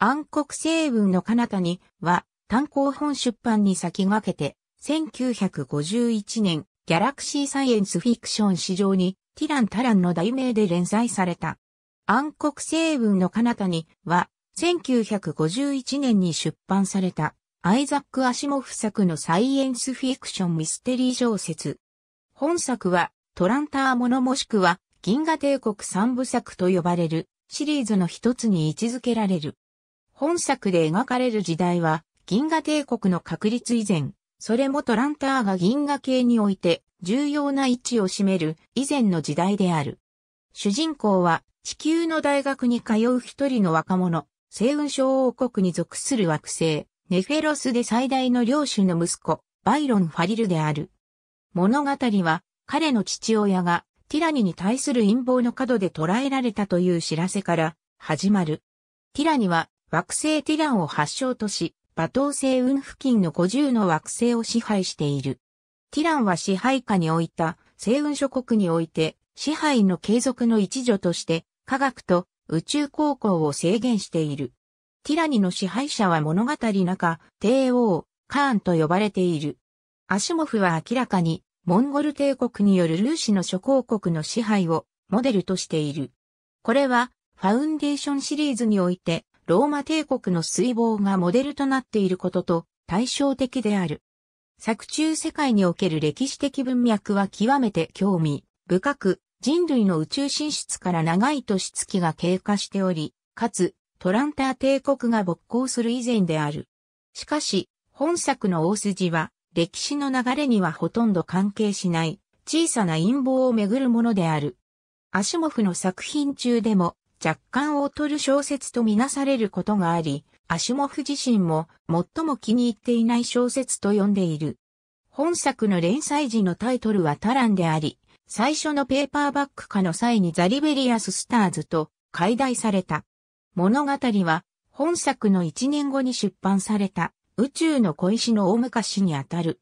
暗黒星雲の彼方には単行本出版に先駆けて、1951年、ギャラクシーサイエンスフィクション史上に、ティラン・タランの題名で連載された。暗黒星雲の彼方には、1951年に出版された、アイザック・アシモフ作のサイエンスフィクションミステリー小説。本作は、トランターものもしくは、銀河帝国三部作と呼ばれるシリーズの一つに位置づけられる。本作で描かれる時代は、銀河帝国の確立以前、それもトランターが銀河系において重要な位置を占める以前の時代である。主人公は地球の大学に通う一人の若者、星雲小王国に属する惑星、ネフェロスで最大の領主の息子、バイロン・ファリルである。物語は彼の父親がティラニに対する陰謀の角で捕らえられたという知らせから始まる。ティラニは惑星ティランを発祥とし、馬頭星雲付近の50の惑星を支配している。ティランは支配下に置いた星雲諸国において支配の継続の一助として科学と宇宙航行を制限している。ティラニの支配者は物語中、帝王、カーンと呼ばれている。アシモフは明らかに、モンゴル帝国によるルーシの諸公国の支配をモデルとしている。これは、ファウンデーションシリーズにおいて、ローマ帝国の水防がモデルとなっていることと対照的である。作中世界における歴史的文脈は極めて興味、深く、人類の宇宙進出から長い年月が経過しており、かつ、トランター帝国が勃興する以前である。しかし、本作の大筋は、歴史の流れにはほとんど関係しない、小さな陰謀をめぐるものである。アシモフの作品中でも、若干劣る小説とみなされることがあり、アシモフ自身も最も気に入っていない小説と呼んでいる。本作の連載時のタイトルはタランであり、最初のペーパーバック化の際にザリベリアス・スターズと解題された。物語は本作の1年後に出版された宇宙の小石の大昔にあたる。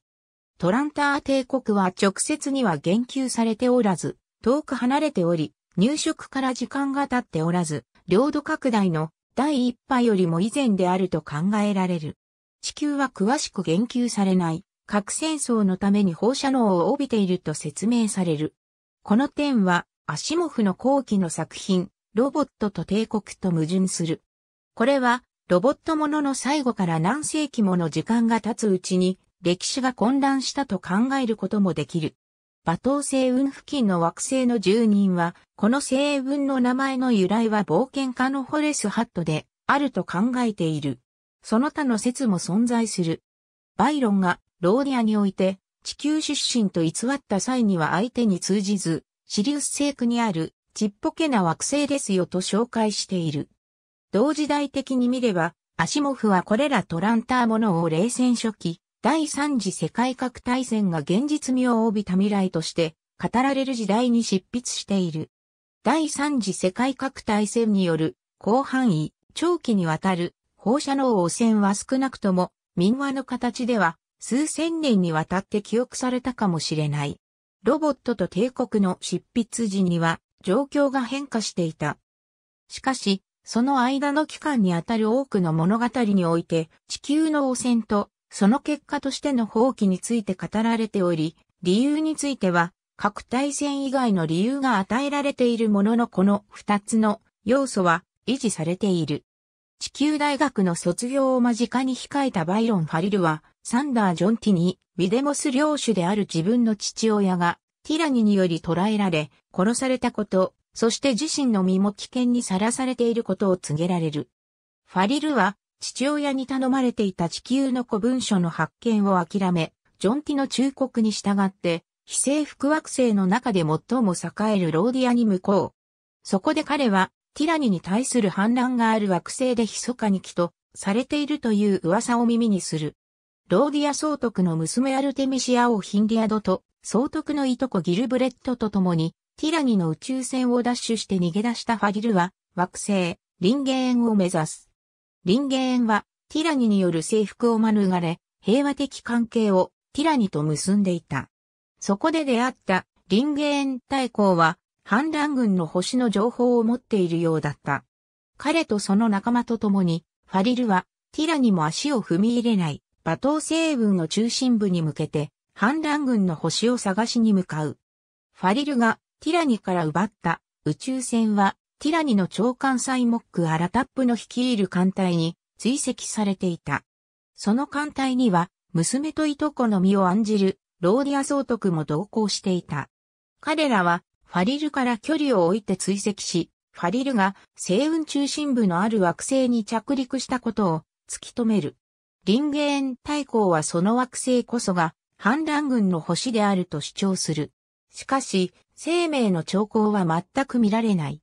トランター帝国は直接には言及されておらず、遠く離れており、入植から時間が経っておらず、領土拡大の第一波よりも以前であると考えられる。地球は詳しく言及されない。核戦争のために放射能を帯びていると説明される。この点は、アシモフの後期の作品、ロボットと帝国と矛盾する。これは、ロボットものの最後から何世紀もの時間が経つうちに、歴史が混乱したと考えることもできる。馬頭星雲付近の惑星の住人は、この星雲の名前の由来は冒険家のホレス・ハットで、あると考えている。その他の説も存在する。バイロンがローディアにおいて地球出身と偽った際には相手に通じず、シリウス星区にあるちっぽけな惑星ですよと紹介している。同時代的に見れば、アシモフはこれらトランターものを冷戦初期、第三次世界核大戦が現実味を帯びた未来として語られる時代に執筆している。第三次世界核大戦による広範囲、長期にわたる放射能汚染は少なくとも民話の形では数千年にわたって記憶されたかもしれない。ロボットと帝国の執筆時には状況が変化していた。しかし、その間の期間にあたる多くの物語において地球の汚染とその結果としての放棄について語られており、理由については、核対戦以外の理由が与えられているもののこの二つの要素は維持されている。地球大学の卒業を間近に控えたバイロン・ファリルは、サンダー・ジョンティに、ビデモス領主である自分の父親が、ティラニにより捕らえられ、殺されたこと、そして自身の身も危険にさらされていることを告げられる。ファリルは、父親に頼まれていた地球の古文書の発見を諦め、ジョンティの忠告に従って、非正服惑星の中で最も栄えるローディアに向こう。そこで彼は、ティラニに対する反乱がある惑星で密かに来と、されているという噂を耳にする。ローディア総督の娘アルテミシア王ヒンディアドと、総督のいとこギルブレットと共に、ティラニの宇宙船を奪取して逃げ出したファギルは、惑星、リンゲーンを目指す。リンゲーンは、ティラニによる征服を免れ、平和的関係をティラニと結んでいた。そこで出会ったリンゲーン大公は、反乱軍の星の情報を持っているようだった。彼とその仲間と共に、ファリルは、ティラニも足を踏み入れない、馬頭星雲の中心部に向けて、反乱軍の星を探しに向かう。ファリルがティラニから奪った宇宙船はティラニの長官サイモック・アラタップの率いる艦隊に追跡されていた。その艦隊には、娘といとこの身を案じる、ローディア総督も同行していた。彼らは、ファリルから距離を置いて追跡し、ファリルが星雲中心部のある惑星に着陸したことを突き止める。リンゲン大公はその惑星こそが反乱軍の星であると主張する。しかし、生命の兆候は全く見られない。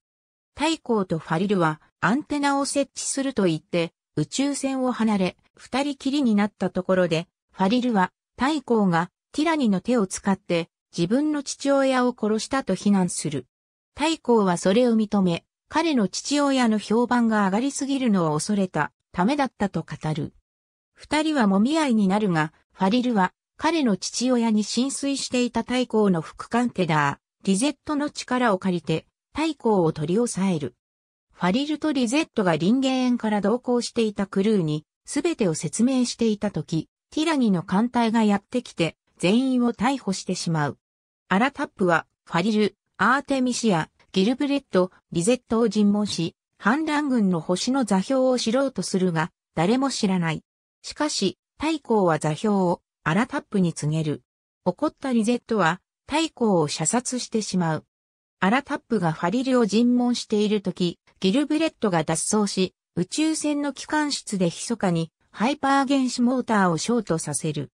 太閤とファリルはアンテナを設置すると言って宇宙船を離れ二人きりになったところでファリルは太閤がティラニの手を使って自分の父親を殺したと非難する。太閤はそれを認め彼の父親の評判が上がりすぎるのを恐れたためだったと語る。二人はもみ合いになるが、ファリルは彼の父親に浸水していた太鼓の副官テダー、リゼットの力を借りて大公を取り押さえる。ファリルとリゼットが林芸園から同行していたクルーに、すべてを説明していたとき、ティラニの艦隊がやってきて、全員を逮捕してしまう。アラタップは、ファリル、アーテミシア、ギルブレット、リゼットを尋問し、反乱軍の星の座標を知ろうとするが、誰も知らない。しかし、太鼓は座標をアラタップに告げる。怒ったリゼットは、太鼓を射殺してしまう。アラタップがファリルを尋問している時、ギルブレットが脱走し、宇宙船の機関室で密かにハイパー原子モーターをショートさせる。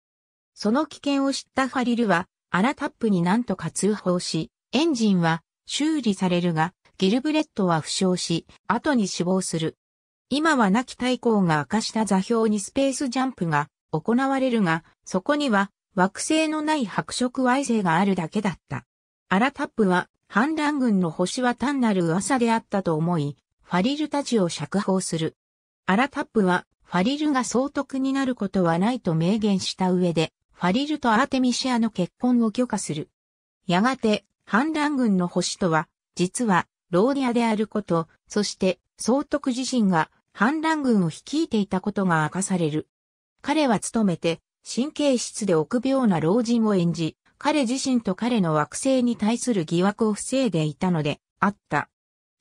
その危険を知ったファリルは、アラタップになんとか通報し、エンジンは修理されるが、ギルブレットは負傷し、後に死亡する。今は亡き大公が明かした座標にスペースジャンプが行われるが、そこには惑星のない白色矮星があるだけだった。アラタップは反乱軍の星は単なる噂であったと思い、ファリルたちを釈放する。アラタップは、ファリルが総督になることはないと明言した上で、ファリルとアーテミシアの結婚を許可する。やがて、反乱軍の星とは、実は、ローディアであること、そして、総督自身が反乱軍を率いていたことが明かされる。彼は務めて、神経質で臆病な老人を演じ、彼自身と彼の惑星に対する疑惑を防いでいたので、あった。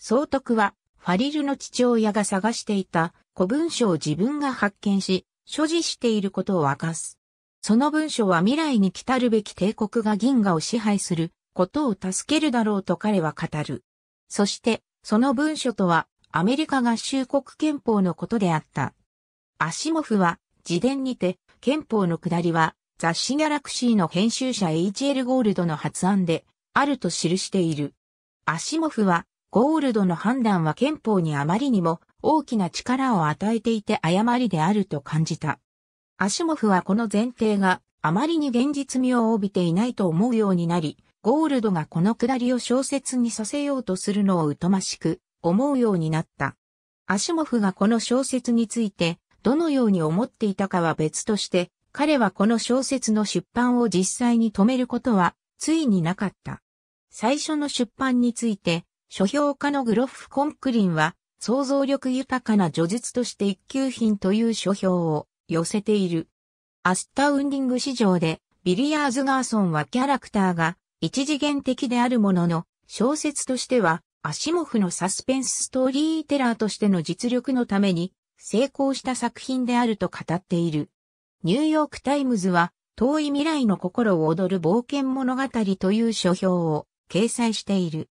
総督は、ファリルの父親が探していた古文書を自分が発見し、所持していることを明かす。その文書は未来に来たるべき帝国が銀河を支配することを助けるだろうと彼は語る。そして、その文書とは、アメリカ合衆国憲法のことであった。アシモフは、自伝にて、憲法の下りは、雑誌ギャラクシーの編集者 HL ゴールドの発案で、あると記している。アシモフは、ゴールドの判断は憲法にあまりにも大きな力を与えていて誤りであると感じた。アシモフはこの前提があまりに現実味を帯びていないと思うようになり、ゴールドがこの下りを小説にさせようとするのを疎ましく思うようになった。アシモフがこの小説についてどのように思っていたかは別として、彼はこの小説の出版を実際に止めることは、ついになかった。最初の出版について、書評家のグロフ・コンクリンは、想像力豊かな叙述として一級品という書評を寄せている。アスタウンディング市場で、ビリヤーズ・ガーソンはキャラクターが一次元的であるものの、小説としては、アシモフのサスペンスストーリーテラーとしての実力のために成功した作品であると語っている。ニューヨークタイムズは、遠い未来の心を踊る冒険物語という書評を掲載している。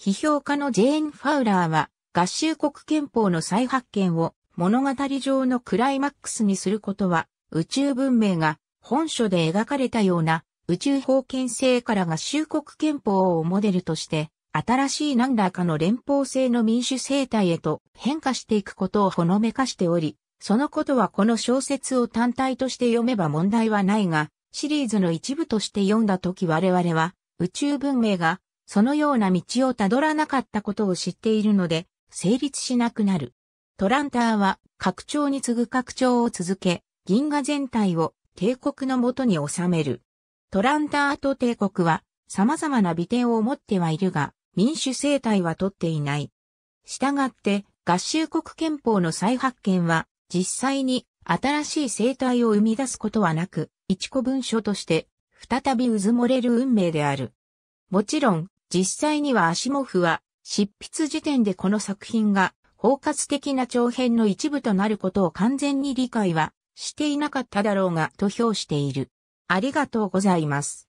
批評家のジェーン・ファウラーは、合衆国憲法の再発見を物語上のクライマックスにすることは、宇宙文明が本書で描かれたような宇宙封建制から合衆国憲法をモデルとして、新しい何らかの連邦制の民主政体へと変化していくことをほのめかしており、そのことはこの小説を単体として読めば問題はないが、シリーズの一部として読んだ時我々は、宇宙文明が、そのような道をたどらなかったことを知っているので、成立しなくなる。トランターは、拡張に次ぐ拡張を続け、銀河全体を帝国のもとに収める。トランターと帝国は、様々な美点を持ってはいるが、民主政体は取っていない。したがって、合衆国憲法の再発見は、実際に新しい生態を生み出すことはなく、一個文書として再び渦漏もれる運命である。もちろん、実際にはアシモフは執筆時点でこの作品が包括的な長編の一部となることを完全に理解はしていなかっただろうがと評している。ありがとうございます。